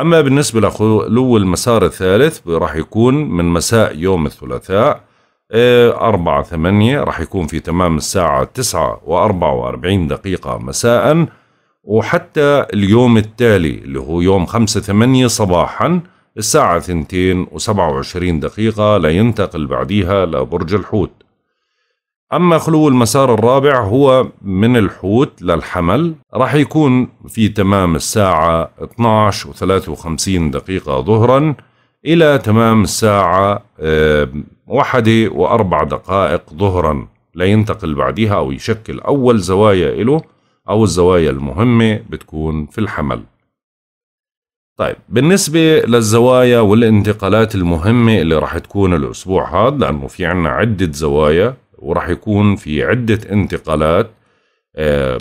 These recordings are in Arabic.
أما بالنسبة لخلو المسار الثالث راح يكون من مساء يوم الثلاثاء آه، أربعة ثمانية راح يكون في تمام الساعة تسعة وأربعة وأربعين دقيقة مساء وحتى اليوم التالي اللي هو يوم خمسة ثمانية صباحا الساعة ثنتين وسبعة وعشرين دقيقة لينتقل بعديها لبرج الحوت أما خلو المسار الرابع هو من الحوت للحمل راح يكون في تمام الساعة 12 و 53 دقيقة ظهرا إلى تمام الساعة آه، واحدة وأربع دقائق ظهرا لينتقل بعدها أو يشكل أول زوايا له أو الزوايا المهمة بتكون في الحمل طيب بالنسبة للزوايا والانتقالات المهمة اللي راح تكون الأسبوع هذا لأنه في عنا عدة زوايا وراح يكون في عدة انتقالات آه،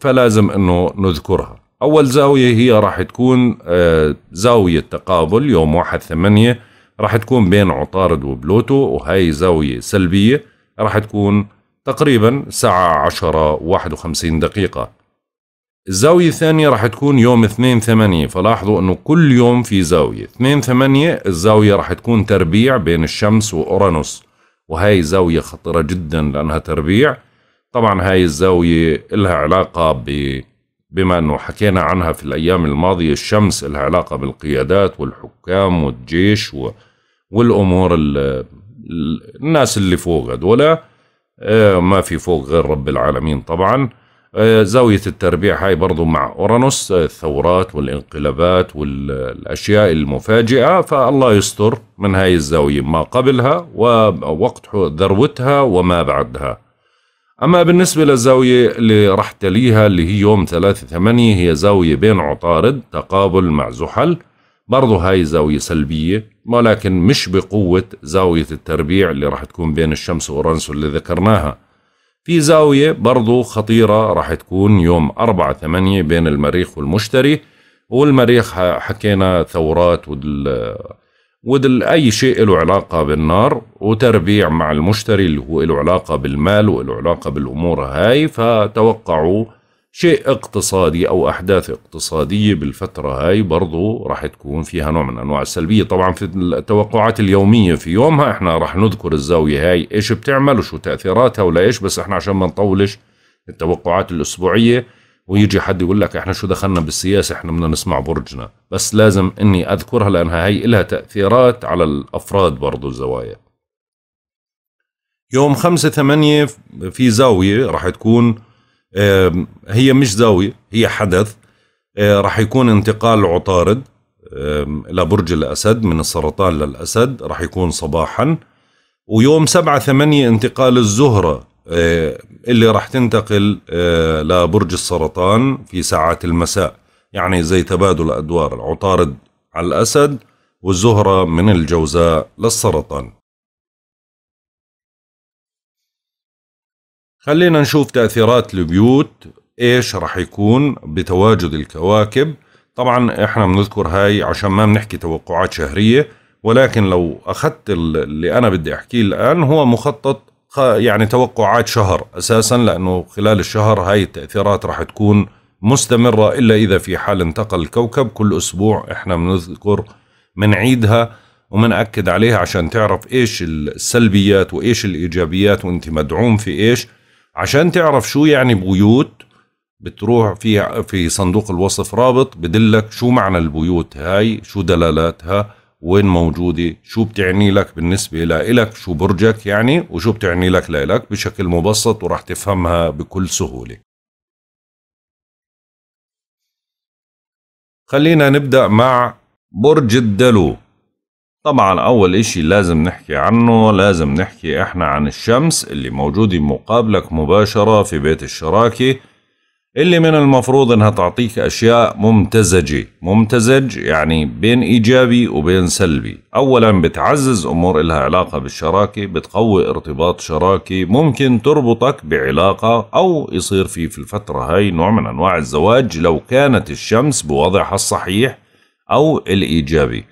فلازم أنه نذكرها أول زاوية هي راح تكون آه، زاوية تقابل يوم واحد ثمانية راح تكون بين عطارد وبلوتو وهي زاوية سلبية راح تكون تقريبا ساعة عشرة واحد وخمسين دقيقة الزاوية الثانية راح تكون يوم اثنين ثمانية فلاحظوا انه كل يوم في زاوية اثنين ثمانية الزاوية راح تكون تربيع بين الشمس وأورانوس وهي زاوية خطيرة جدا لأنها تربيع طبعا هاي الزاوية لها علاقة ب بما أنه حكينا عنها في الأيام الماضية الشمس لها علاقة بالقيادات والحكام والجيش و... والأمور ال... الناس اللي فوق هدول آه، ما في فوق غير رب العالمين طبعا آه، زاوية التربيع هاي برضو مع أورانوس آه، الثورات والانقلابات والأشياء المفاجئة فالله يستر من هاي الزاوية ما قبلها ووقت ذروتها وما بعدها أما بالنسبة للزاوية اللي راح تليها اللي هي يوم ثلاثة ثمانية هي زاوية بين عطارد تقابل مع زحل برضو هاي زاوية سلبية ولكن مش بقوة زاوية التربيع اللي راح تكون بين الشمس وأورانوس اللي ذكرناها في زاوية برضو خطيرة راح تكون يوم أربعة ثمانية بين المريخ والمشتري والمريخ حكينا ثورات وال ودل أي شيء له علاقة بالنار وتربيع مع المشتري اللي هو له علاقة بالمال وله علاقة بالأمور هاي فتوقعوا شيء اقتصادي أو أحداث اقتصادية بالفترة هاي برضه راح تكون فيها نوع من أنواع السلبية طبعا في التوقعات اليومية في يومها احنا راح نذكر الزاوية هاي ايش بتعمل وشو تأثيراتها ولا ايش بس احنا عشان ما نطولش التوقعات الأسبوعية ويجي حد يقول لك احنا شو دخلنا بالسياسة احنا بدنا نسمع برجنا بس لازم اني اذكرها لانها هي لها تأثيرات على الافراد برضو الزوايا يوم خمسة ثمانية في زاوية راح تكون هي مش زاوية هي حدث آه، راح يكون انتقال عطارد لبرج الأسد من السرطان للأسد راح يكون صباحا ويوم سبعة ثمانية انتقال الزهرة آه، اللي راح تنتقل آه، لبرج السرطان في ساعات المساء يعني زي تبادل أدوار العطارد على الأسد والزهرة من الجوزاء للسرطان خلينا نشوف تأثيرات البيوت ايش رح يكون بتواجد الكواكب طبعا احنا بنذكر هاي عشان ما بنحكي توقعات شهرية ولكن لو اخذت اللي انا بدي احكيه الان هو مخطط يعني توقعات شهر اساسا لانه خلال الشهر هاي التأثيرات رح تكون مستمرة الا اذا في حال انتقل الكوكب كل اسبوع احنا بنذكر بنعيدها ومنأكد عليها عشان تعرف ايش السلبيات وايش الايجابيات وانت مدعوم في ايش عشان تعرف شو يعني بيوت بتروح في في صندوق الوصف رابط بدلك شو معنى البيوت هاي شو دلالاتها وين موجودة شو بتعني لك بالنسبة لإلك شو برجك يعني وشو بتعني لك لإلك بشكل مبسط وراح تفهمها بكل سهولة خلينا نبدأ مع برج الدلو طبعا أول إشي لازم نحكي عنه لازم نحكي إحنا عن الشمس اللي موجودة مقابلك مباشرة في بيت الشراكة اللي من المفروض إنها تعطيك أشياء ممتزجة ممتزج يعني بين إيجابي وبين سلبي أولا بتعزز أمور إلها علاقة بالشراكة بتقوي ارتباط شراكة ممكن تربطك بعلاقة أو يصير في في الفترة هاي نوع من أنواع الزواج لو كانت الشمس بوضعها الصحيح أو الإيجابي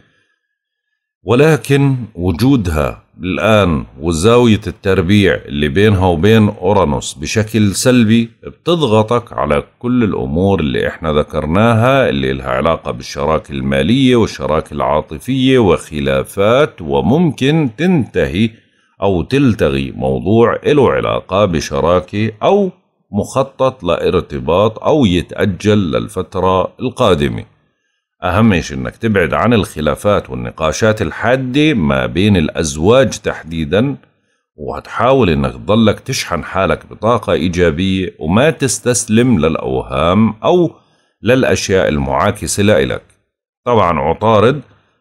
ولكن وجودها الآن وزاوية التربيع اللي بينها وبين أورانوس بشكل سلبي بتضغطك على كل الأمور اللي احنا ذكرناها اللي لها علاقة بالشراكة المالية والشراكة العاطفية وخلافات وممكن تنتهي أو تلتغي موضوع له علاقة بشراكة أو مخطط لارتباط أو يتأجل للفترة القادمة أهم شيء إنك تبعد عن الخلافات والنقاشات الحادة ما بين الأزواج تحديدا وهتحاول إنك تضلك تشحن حالك بطاقة إيجابية وما تستسلم للأوهام أو للأشياء المعاكسة لإلك طبعا عطارد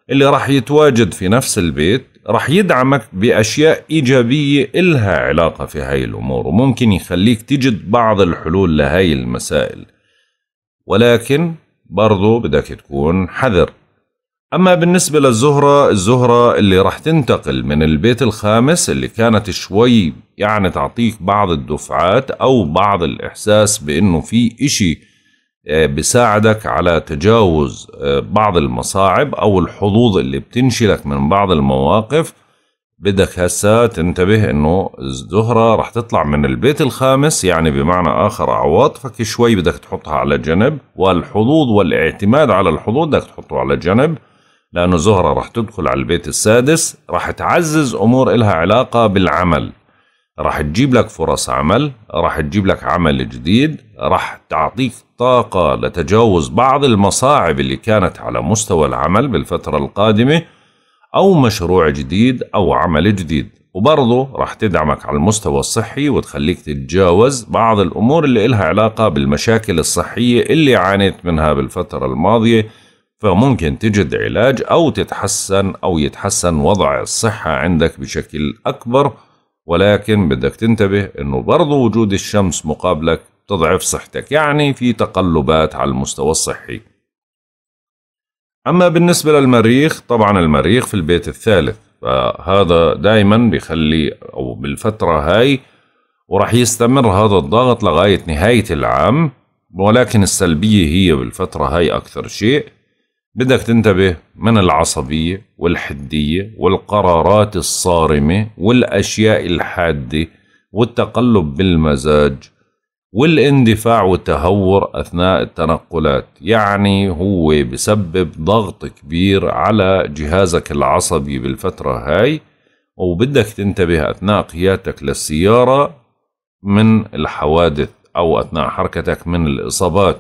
اللي راح يتواجد في نفس البيت راح يدعمك بأشياء إيجابية إلها علاقة في هاي الأمور وممكن يخليك تجد بعض الحلول لهاي المسائل ولكن برضو بدك تكون حذر أما بالنسبة للزهرة الزهرة اللي رح تنتقل من البيت الخامس اللي كانت شوي يعني تعطيك بعض الدفعات أو بعض الإحساس بأنه في إشي آه، بساعدك على تجاوز آه، بعض المصاعب أو الحظوظ اللي بتنشلك من بعض المواقف بدك هسا تنتبه انه الزهرة رح تطلع من البيت الخامس يعني بمعنى اخر عواطفك شوي بدك تحطها على جنب والحظوظ والاعتماد على الحظوظ بدك تحطه على جنب لانه زهرة رح تدخل على البيت السادس رح تعزز امور إلها علاقة بالعمل رح تجيب لك فرص عمل رح تجيب لك عمل جديد رح تعطيك طاقة لتجاوز بعض المصاعب اللي كانت على مستوى العمل بالفترة القادمة أو مشروع جديد أو عمل جديد وبرضه راح تدعمك على المستوى الصحي وتخليك تتجاوز بعض الأمور اللي إلها علاقة بالمشاكل الصحية اللي عانيت منها بالفترة الماضية فممكن تجد علاج أو تتحسن أو يتحسن وضع الصحة عندك بشكل أكبر ولكن بدك تنتبه أنه برضه وجود الشمس مقابلك تضعف صحتك يعني في تقلبات على المستوى الصحي أما بالنسبة للمريخ طبعا المريخ في البيت الثالث فهذا دايما بيخلي أو بالفترة هاي ورح يستمر هذا الضغط لغاية نهاية العام ولكن السلبية هي بالفترة هاي أكثر شيء بدك تنتبه من العصبية والحدية والقرارات الصارمة والأشياء الحادة والتقلب بالمزاج والاندفاع والتهور أثناء التنقلات يعني هو بسبب ضغط كبير على جهازك العصبي بالفترة هاي وبدك تنتبه أثناء قيادتك للسيارة من الحوادث أو أثناء حركتك من الإصابات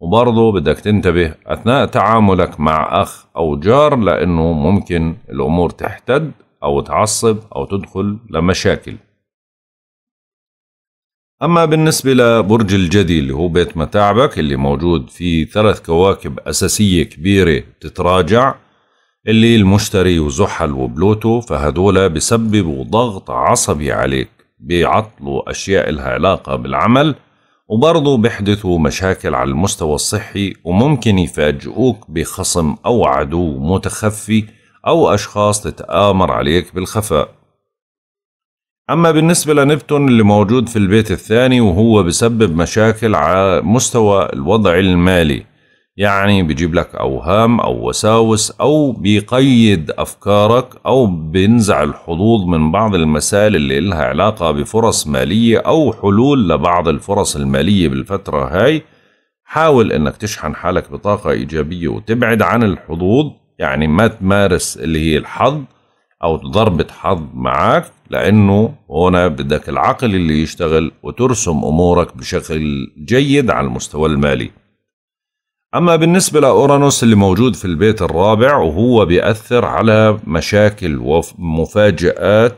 وبرضه بدك تنتبه أثناء تعاملك مع أخ أو جار لأنه ممكن الأمور تحتد أو تعصب أو تدخل لمشاكل أما بالنسبة لبرج الجدي اللي هو بيت متاعبك اللي موجود فيه ثلاث كواكب أساسية كبيرة تتراجع اللي المشتري وزحل وبلوتو فهدولا بسببوا ضغط عصبي عليك بيعطلوا أشياء لها علاقة بالعمل وبرضو بيحدثوا مشاكل على المستوى الصحي وممكن يفاجئوك بخصم أو عدو متخفي أو أشخاص تتآمر عليك بالخفاء أما بالنسبة لنبتون اللي موجود في البيت الثاني وهو بسبب مشاكل على مستوى الوضع المالي يعني بيجيب لك أوهام أو وساوس أو بيقيد أفكارك أو بينزع الحظوظ من بعض المسائل اللي لها علاقة بفرص مالية أو حلول لبعض الفرص المالية بالفترة هاي حاول إنك تشحن حالك بطاقة إيجابية وتبعد عن الحظوظ يعني ما تمارس اللي هي الحظ او ضربة حظ معك لانه هنا بدك العقل اللي يشتغل وترسم امورك بشكل جيد على المستوى المالي اما بالنسبة لاورانوس اللي موجود في البيت الرابع وهو بيأثر على مشاكل ومفاجآت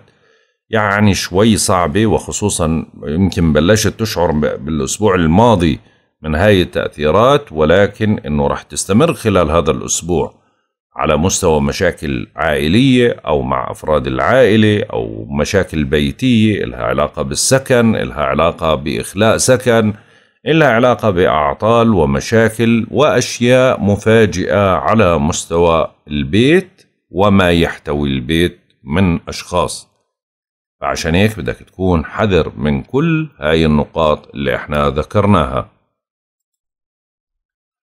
يعني شوي صعبة وخصوصا يمكن بلشت تشعر بالاسبوع الماضي من هاي التأثيرات ولكن انه رح تستمر خلال هذا الاسبوع على مستوى مشاكل عائلية أو مع أفراد العائلة أو مشاكل بيتية إلها علاقة بالسكن إلها علاقة بإخلاء سكن إلها علاقة بأعطال ومشاكل وأشياء مفاجئة على مستوى البيت وما يحتوي البيت من أشخاص فعشان هيك بدك تكون حذر من كل هاي النقاط اللي احنا ذكرناها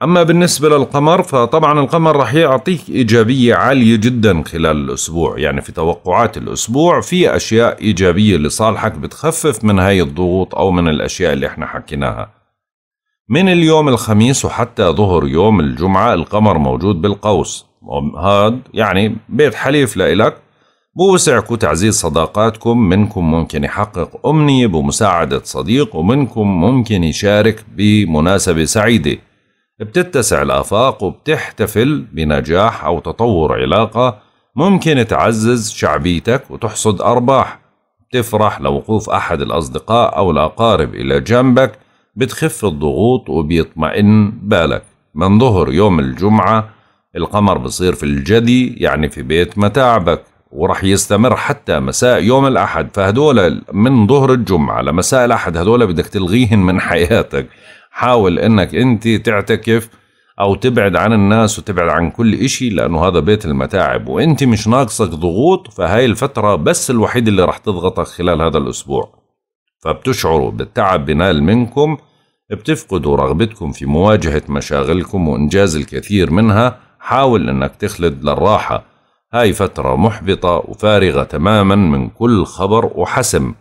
أما بالنسبة للقمر فطبعا القمر راح يعطيك إيجابية عالية جدا خلال الأسبوع يعني في توقعات الأسبوع في أشياء إيجابية لصالحك بتخفف من هاي الضغوط أو من الأشياء اللي احنا حكيناها من اليوم الخميس وحتى ظهر يوم الجمعة القمر موجود بالقوس هاد يعني بيت حليف لإلك بوسعكم تعزيز صداقاتكم منكم ممكن يحقق أمنية بمساعدة صديق ومنكم ممكن يشارك بمناسبة سعيدة بتتسع الآفاق وبتحتفل بنجاح أو تطور علاقة ممكن تعزز شعبيتك وتحصد أرباح بتفرح لوقوف أحد الأصدقاء أو الأقارب إلى جنبك بتخف الضغوط وبيطمئن بالك من ظهر يوم الجمعة القمر بصير في الجدي يعني في بيت متاعبك ورح يستمر حتى مساء يوم الأحد فهدول من ظهر الجمعة لمساء الأحد هدول بدك تلغيهن من حياتك حاول انك انت تعتكف او تبعد عن الناس وتبعد عن كل اشي لانه هذا بيت المتاعب وانت مش ناقصك ضغوط فهاي الفترة بس الوحيد اللي رح تضغطك خلال هذا الاسبوع فبتشعروا بالتعب بنال منكم بتفقدوا رغبتكم في مواجهة مشاغلكم وانجاز الكثير منها حاول انك تخلد للراحة هاي فترة محبطة وفارغة تماما من كل خبر وحسم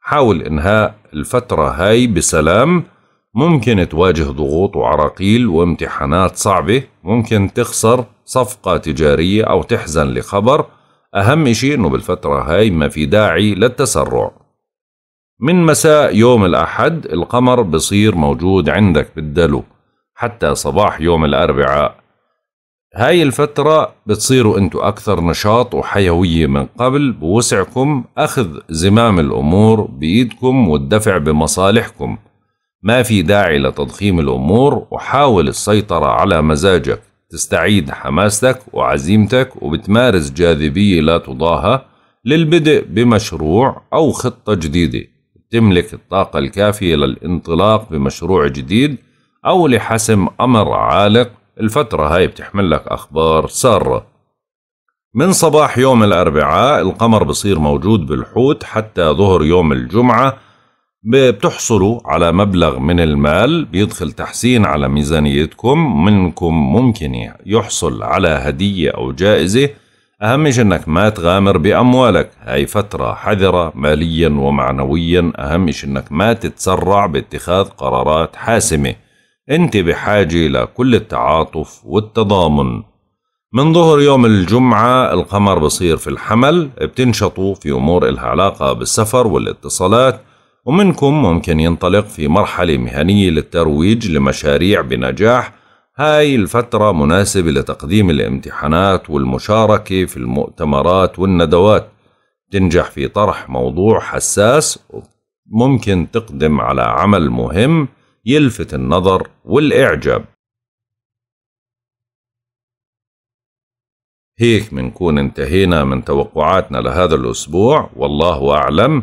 حاول انهاء الفترة هاي بسلام ممكن تواجه ضغوط وعراقيل وامتحانات صعبة ممكن تخسر صفقة تجارية أو تحزن لخبر أهم شيء أنه بالفترة هاي ما في داعي للتسرع من مساء يوم الأحد القمر بصير موجود عندك بالدلو حتى صباح يوم الأربعاء هاي الفترة بتصيروا أنتوا أكثر نشاط وحيوية من قبل بوسعكم أخذ زمام الأمور بإيدكم والدفع بمصالحكم ما في داعي لتضخيم الأمور وحاول السيطرة على مزاجك تستعيد حماستك وعزيمتك وبتمارس جاذبية لا تضاهى للبدء بمشروع أو خطة جديدة تملك الطاقة الكافية للانطلاق بمشروع جديد أو لحسم أمر عالق الفترة هاي بتحمل لك أخبار سارة من صباح يوم الأربعاء القمر بصير موجود بالحوت حتى ظهر يوم الجمعة بتحصلوا على مبلغ من المال بيدخل تحسين على ميزانيتكم منكم ممكن يحصل على هدية أو جائزة أهم شيء أنك ما تغامر بأموالك هاي فترة حذرة ماليا ومعنويا أهم شيء أنك ما تتسرع باتخاذ قرارات حاسمة أنت بحاجة لكل التعاطف والتضامن من ظهر يوم الجمعة القمر بصير في الحمل بتنشطوا في أمور إلها علاقة بالسفر والاتصالات ومنكم ممكن ينطلق في مرحلة مهنية للترويج لمشاريع بنجاح هاي الفترة مناسبة لتقديم الامتحانات والمشاركة في المؤتمرات والندوات تنجح في طرح موضوع حساس ممكن تقدم على عمل مهم يلفت النظر والإعجاب هيك منكون انتهينا من توقعاتنا لهذا الأسبوع والله أعلم